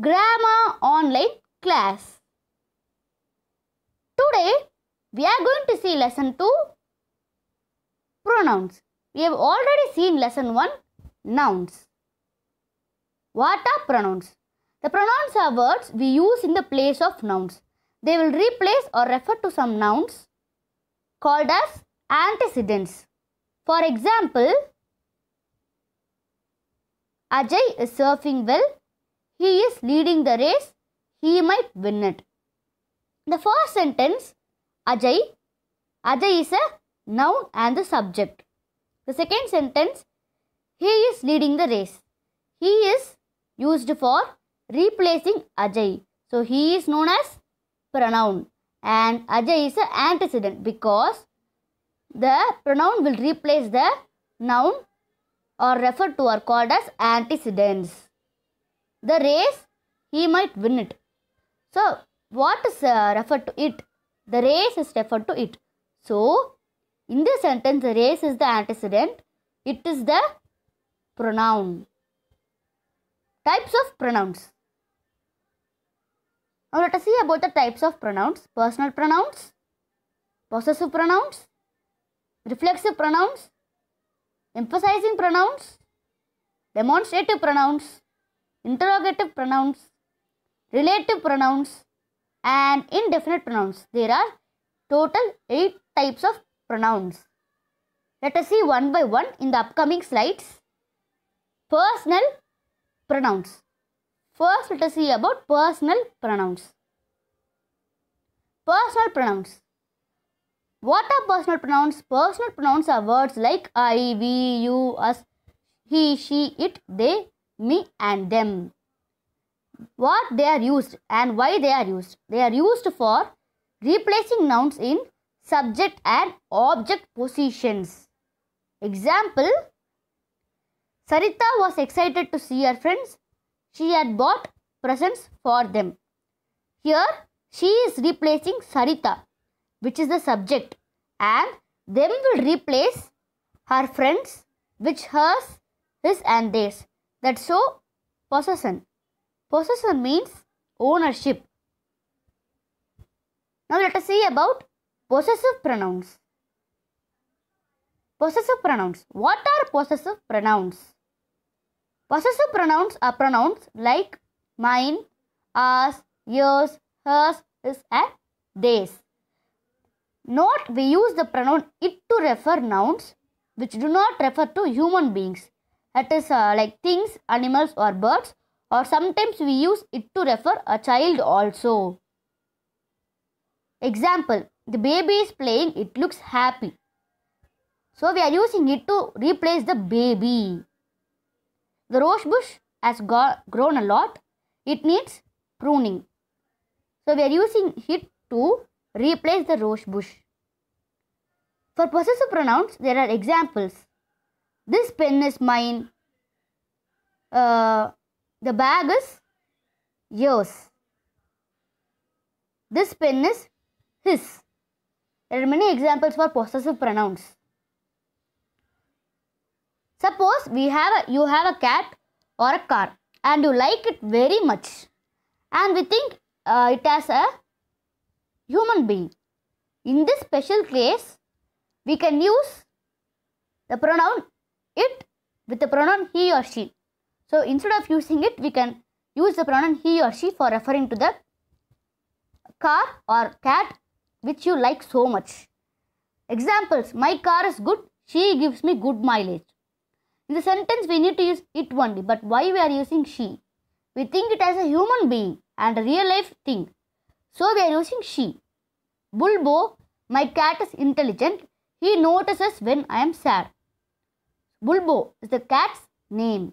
Grammar Online Class. Today we are going to see lesson 2 Pronouns. We have already seen lesson 1 Nouns. What are pronouns? The pronouns are words we use in the place of nouns. They will replace or refer to some nouns called as antecedents. For example, Ajay is surfing well he is leading the race, he might win it. The first sentence, Ajay, Ajay is a noun and the subject. The second sentence, he is leading the race. He is used for replacing Ajay. So he is known as pronoun and Ajay is an antecedent because the pronoun will replace the noun or referred to or called as antecedents the race, he might win it. So, what is uh, referred to it? The race is referred to it. So, in this sentence, the race is the antecedent. It is the pronoun. Types of pronouns. Now, let us see about the types of pronouns. Personal pronouns, possessive pronouns, reflexive pronouns, emphasizing pronouns, demonstrative pronouns, interrogative pronouns, relative pronouns and indefinite pronouns. There are total 8 types of pronouns. Let us see one by one in the upcoming slides. Personal pronouns. First let us see about personal pronouns. Personal pronouns. What are personal pronouns? Personal pronouns are words like I, we, you, us, he, she, it, they, me and them. What they are used and why they are used. They are used for replacing nouns in subject and object positions. Example Sarita was excited to see her friends. She had bought presents for them. Here she is replacing Sarita which is the subject and them will replace her friends which hers, his and theirs. That's so possession. Possession means ownership. Now let us see about possessive pronouns. Possessive pronouns. What are possessive pronouns? Possessive pronouns are pronouns like mine, ours, yours, hers, his and theirs. Note we use the pronoun it to refer nouns which do not refer to human beings that is uh, like things, animals or birds or sometimes we use it to refer a child also. Example, the baby is playing, it looks happy. So we are using it to replace the baby. The rose bush has grown a lot. It needs pruning. So we are using it to replace the rose bush. For possessive pronouns, there are examples. This pen is mine. Uh, the bag is yours. This pen is his. There are many examples for possessive pronouns. Suppose we have a, you have a cat or a car and you like it very much and we think uh, it as a human being. In this special case, we can use the pronoun it with the pronoun he or she. So instead of using it, we can use the pronoun he or she for referring to the car or cat which you like so much. Examples, my car is good, she gives me good mileage. In the sentence, we need to use it only, but why we are using she? We think it as a human being and a real life thing. So we are using she. Bulbo, my cat is intelligent. He notices when I am sad. Bulbo is the cat's name.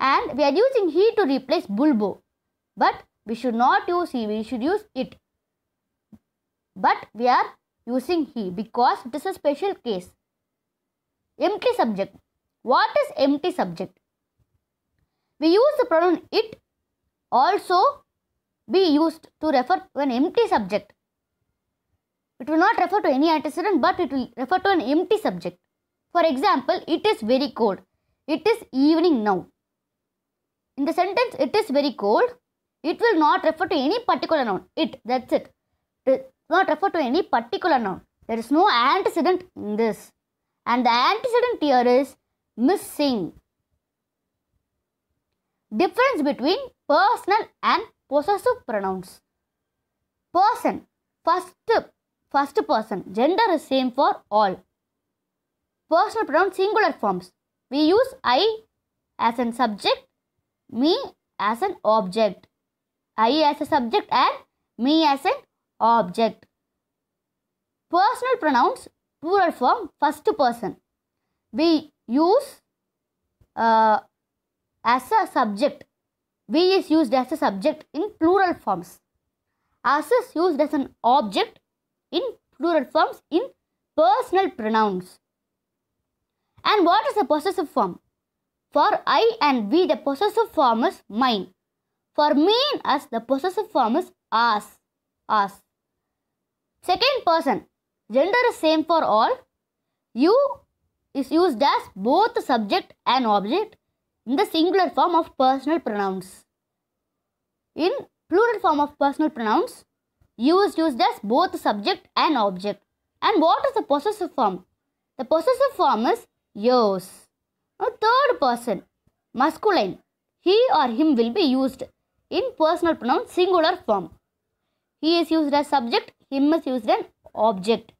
And we are using he to replace Bulbo. But we should not use he, we should use it. But we are using he because it is a special case. Empty subject. What is empty subject? We use the pronoun it also be used to refer to an empty subject. It will not refer to any antecedent but it will refer to an empty subject. For example, it is very cold. It is evening now. In the sentence, it is very cold. It will not refer to any particular noun. It, that's it. It will not refer to any particular noun. There is no antecedent in this. And the antecedent here is missing. Difference between personal and possessive pronouns. Person, first, first person. Gender is same for all personal pronoun singular forms. We use I as an subject, me as an object. I as a subject and me as an object. Personal pronouns plural form first person. We use uh, as a subject. We is used as a subject in plural forms. As is used as an object in plural forms in personal pronouns. And what is the possessive form? For I and we, the possessive form is mine. For me and us, the possessive form is us. Us. Second person. Gender is same for all. You is used as both subject and object in the singular form of personal pronouns. In plural form of personal pronouns, you is used as both subject and object. And what is the possessive form? The possessive form is yours. A third person, masculine, he or him will be used in personal pronoun singular form. He is used as subject, him is used as object.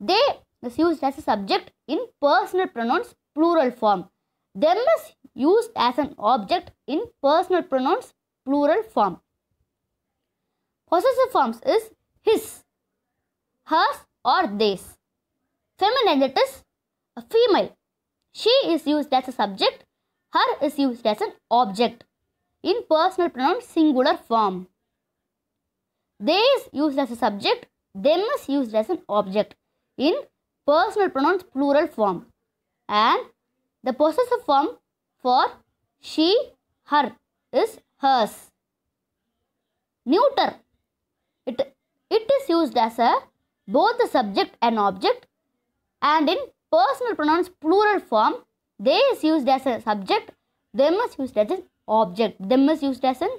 They is used as a subject in personal pronouns plural form. Them is used as an object in personal pronouns plural form. Possessive forms is his, hers or theys. Feminine that is a female. She is used as a subject. Her is used as an object in personal pronoun singular form. They is used as a subject. Them is used as an object in personal pronoun plural form. And the possessive form for she, her is hers. Neuter. It, it is used as a both the subject and object and in Personal pronouns plural form. They is used as a subject. Them is used as an object. Them is used as an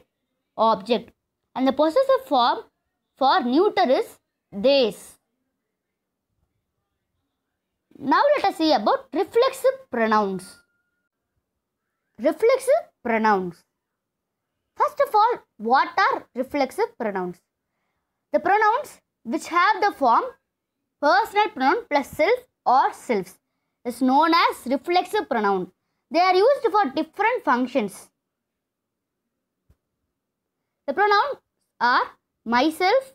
object. And the possessive form for neuter is theys. Now let us see about reflexive pronouns. Reflexive pronouns. First of all, what are reflexive pronouns? The pronouns which have the form personal pronoun plus self or selves is known as reflexive pronoun. They are used for different functions. The pronouns are myself,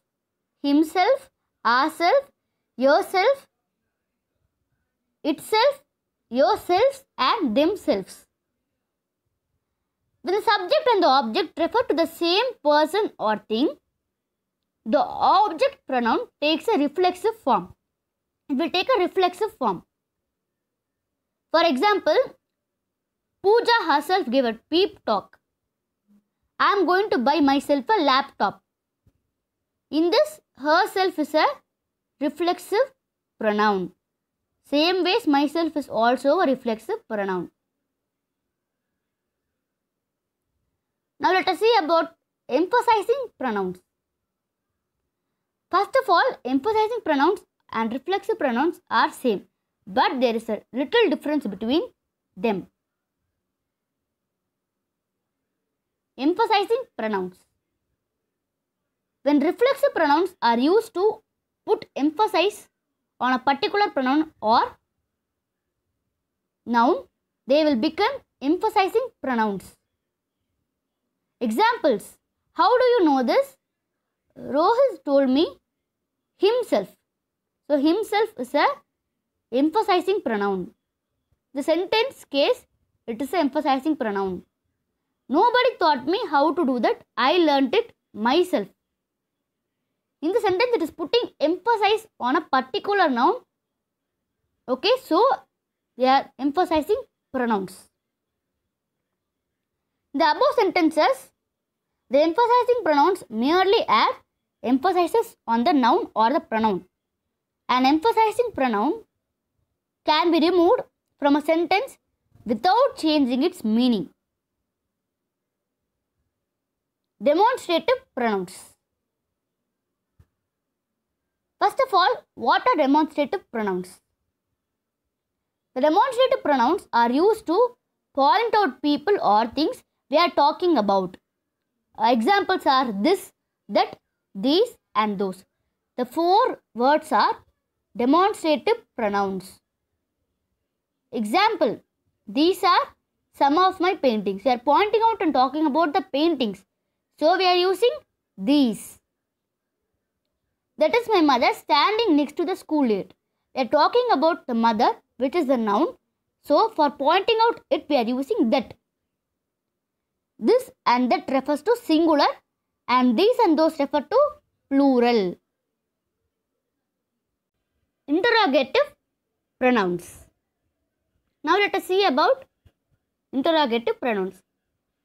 himself, ourself, yourself, itself, yourselves and themselves. When the subject and the object refer to the same person or thing, the object pronoun takes a reflexive form it will take a reflexive form. For example, Pooja herself gave a peep talk. I am going to buy myself a laptop. In this, herself is a reflexive pronoun. Same ways, myself is also a reflexive pronoun. Now let us see about emphasizing pronouns. First of all, emphasizing pronouns and reflexive pronouns are same but there is a little difference between them. Emphasizing pronouns. When reflexive pronouns are used to put emphasis on a particular pronoun or noun, they will become emphasizing pronouns. Examples. How do you know this? Rohis told me himself. So himself is a emphasizing pronoun. The sentence case, it is an emphasizing pronoun. Nobody taught me how to do that. I learnt it myself. In the sentence, it is putting emphasis on a particular noun. Okay, so they are emphasizing pronouns. The above sentences, the emphasizing pronouns merely add emphasis on the noun or the pronoun. An emphasizing pronoun can be removed from a sentence without changing its meaning. Demonstrative pronouns. First of all, what are demonstrative pronouns? The demonstrative pronouns are used to point out people or things we are talking about. Examples are this, that, these and those. The four words are demonstrative pronouns. Example, these are some of my paintings. We are pointing out and talking about the paintings. So we are using these. That is my mother standing next to the school aid. We are talking about the mother which is the noun. So for pointing out it we are using that. This and that refers to singular and these and those refer to plural interrogative pronouns. Now let us see about interrogative pronouns.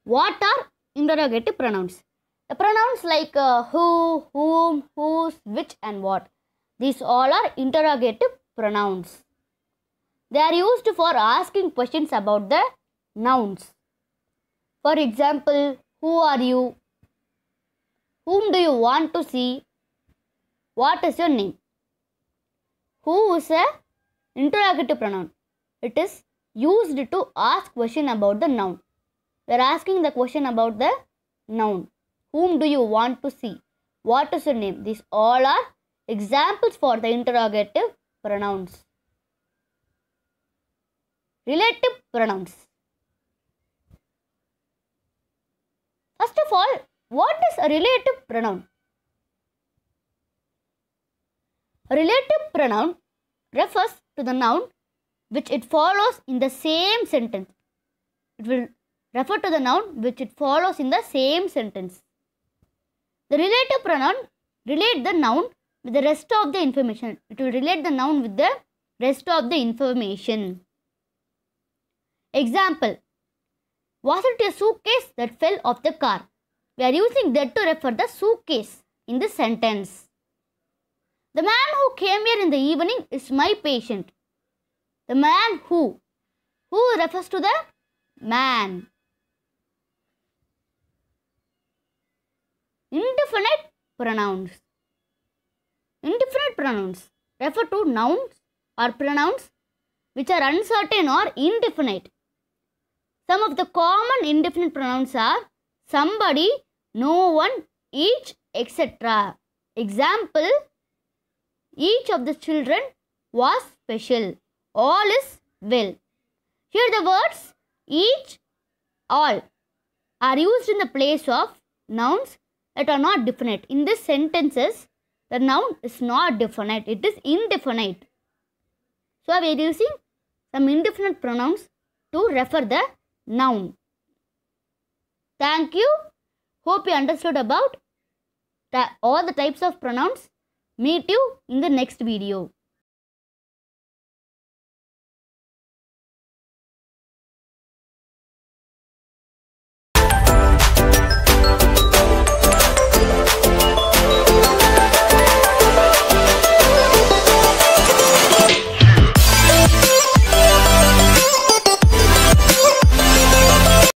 What are interrogative pronouns? The pronouns like uh, who, whom, whose, which and what. These all are interrogative pronouns. They are used for asking questions about the nouns. For example, who are you? Whom do you want to see? What is your name? who is a interrogative pronoun. It is used to ask question about the noun. We are asking the question about the noun. Whom do you want to see? What is your name? These all are examples for the interrogative pronouns. Relative pronouns. First of all, what is a relative pronoun? Relative pronoun refers to the noun which it follows in the same sentence. It will refer to the noun which it follows in the same sentence. The relative pronoun relate the noun with the rest of the information. It will relate the noun with the rest of the information. Example. Was it a suitcase that fell off the car? We are using that to refer the suitcase in the sentence. The man who came here in the evening is my patient. The man who. Who refers to the man. Indefinite pronouns. Indefinite pronouns refer to nouns or pronouns which are uncertain or indefinite. Some of the common indefinite pronouns are somebody, no one, each, etc. Example each of the children was special. All is well. Here the words each, all are used in the place of nouns that are not definite. In these sentences, the noun is not definite. It is indefinite. So, we are using some indefinite pronouns to refer the noun. Thank you. Hope you understood about all the types of pronouns Meet you in the next video.